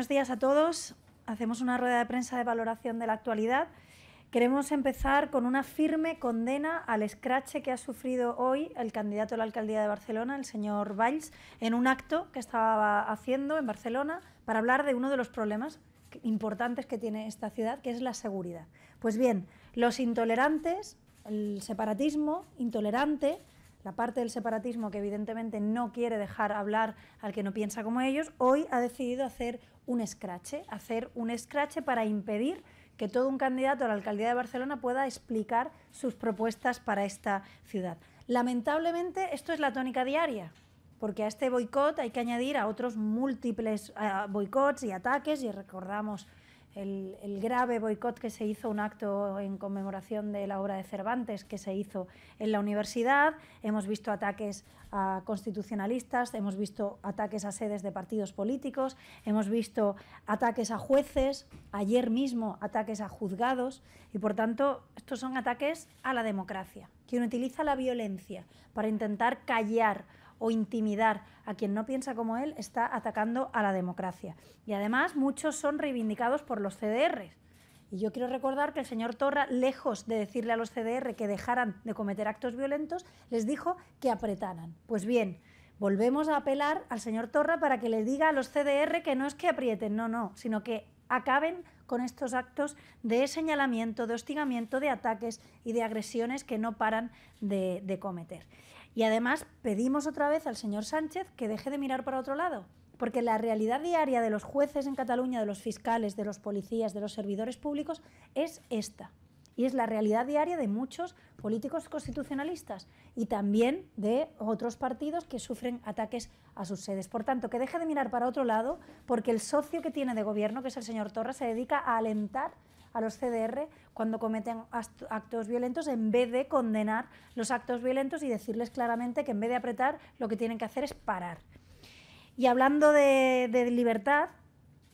buenos días a todos. Hacemos una rueda de prensa de valoración de la actualidad. Queremos empezar con una firme condena al escrache que ha sufrido hoy el candidato a la alcaldía de Barcelona, el señor Valls, en un acto que estaba haciendo en Barcelona para hablar de uno de los problemas importantes que tiene esta ciudad, que es la seguridad. Pues bien, los intolerantes, el separatismo intolerante, la parte del separatismo que evidentemente no quiere dejar hablar al que no piensa como ellos, hoy ha decidido hacer un escrache, hacer un escrache para impedir que todo un candidato a la alcaldía de Barcelona pueda explicar sus propuestas para esta ciudad. Lamentablemente esto es la tónica diaria, porque a este boicot hay que añadir a otros múltiples eh, boicots y ataques, y recordamos el, grave boicot que se hizo, un acto en conmemoración de la obra de Cervantes que se hizo en la universidad, hemos visto ataques a constitucionalistas, hemos visto ataques a sedes de partidos políticos, hemos visto ataques a jueces, ayer mismo ataques a juzgados y por tanto estos son ataques a la democracia. Quien utiliza la violencia para intentar callar o intimidar a quien no piensa como él está atacando a la democracia. Y además muchos son reivindicados por los CDRs. Y yo quiero recordar que el señor Torra, lejos de decirle a los CDR que dejaran de cometer actos violentos, les dijo que apretaran. Pues bien, volvemos a apelar al señor Torra para que le diga a los CDR que no es que aprieten, no, no, sino que acaben con estos actos de señalamiento, de hostigamiento, de ataques y de agresiones que no paran de, de cometer. Y además pedimos otra vez al señor Sánchez que deje de mirar para otro lado, porque la realidad diaria de los jueces en Cataluña, de los fiscales, de los policías, de los servidores públicos, es esta. Y es la realidad diaria de muchos políticos constitucionalistas y también de otros partidos que sufren ataques a sus sedes. Por tanto, que deje de mirar para otro lado, porque el socio que tiene de gobierno, que es el señor Torra, se dedica a alentar a los CDR cuando cometen actos violentos en vez de condenar los actos violentos y decirles claramente que en vez de apretar lo que tienen que hacer es parar. Y hablando de, libertad,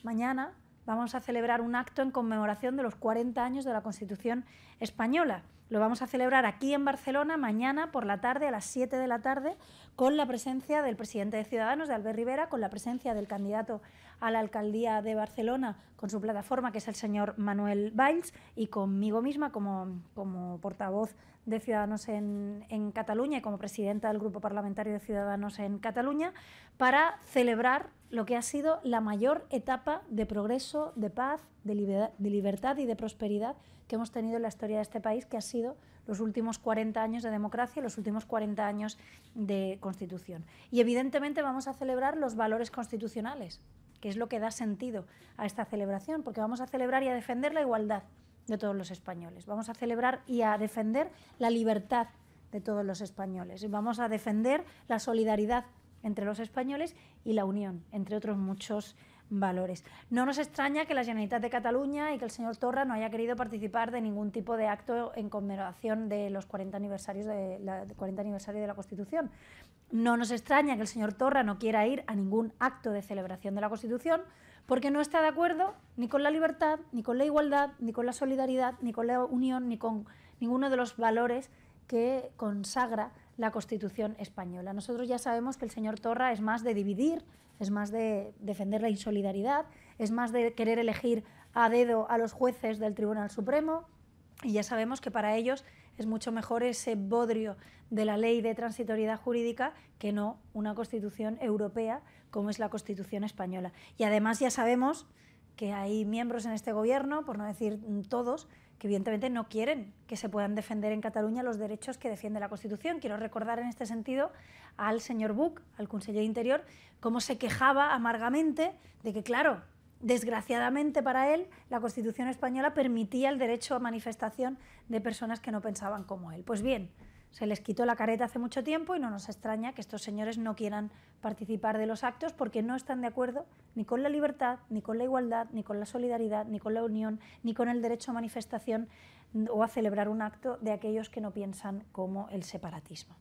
mañana vamos a celebrar un acto en conmemoración de los 40 años de la Constitución española lo vamos a celebrar aquí en Barcelona mañana por la tarde, a las 7 de la tarde, con la presencia del presidente de Ciudadanos, de Albert Rivera, con la presencia del candidato a la alcaldía de Barcelona, con su plataforma, que es el señor Manuel Valls, y conmigo misma como, como portavoz de Ciudadanos en, en Cataluña y como presidenta del Grupo Parlamentario de Ciudadanos en Cataluña, para celebrar lo que ha sido la mayor etapa de progreso, de paz de, libertad y de prosperidad que hemos tenido en la historia de este país, que ha sido los últimos 40 años de democracia, los últimos 40 años de constitución. Y evidentemente vamos a celebrar los valores constitucionales, que es lo que da sentido a esta celebración, porque vamos a celebrar y a defender la igualdad de todos los españoles, vamos a celebrar y a defender la libertad de todos los españoles, Y vamos a defender la solidaridad entre los españoles y la unión, entre otros muchos valores. No nos extraña que la Generalitat de Cataluña y que el señor Torra no haya querido participar de ningún tipo de acto en conmemoración de los 40 aniversarios de la, 40 aniversario de la Constitución. No nos extraña que el señor Torra no quiera ir a ningún acto de celebración de la Constitución porque no está de acuerdo ni con la libertad, ni con la igualdad, ni con la solidaridad, ni con la unión, ni con ninguno de los valores que consagra la Constitución española. Nosotros ya sabemos que el señor Torra es más de dividir, es más de defender la insolidaridad, es más de querer elegir a dedo a los jueces del Tribunal Supremo y ya sabemos que para ellos es mucho mejor ese bodrio de la ley de transitoriedad jurídica que no una constitución europea como es la constitución española. Y además ya sabemos que hay miembros en este gobierno, por no decir todos, que evidentemente no quieren que se puedan defender en Cataluña los derechos que defiende la Constitución. Quiero recordar en este sentido al señor Buch, al Consejero de Interior, cómo se quejaba amargamente de que, claro, desgraciadamente para él, la Constitución española permitía el derecho a manifestación de personas que no pensaban como él. Pues bien, se les quitó la careta hace mucho tiempo y no nos extraña que estos señores no quieran participar de los actos porque no están de acuerdo ni con la libertad, ni con la igualdad, ni con la solidaridad, ni con la unión, ni con el derecho a manifestación o a celebrar un acto de aquellos que no piensan como el separatismo.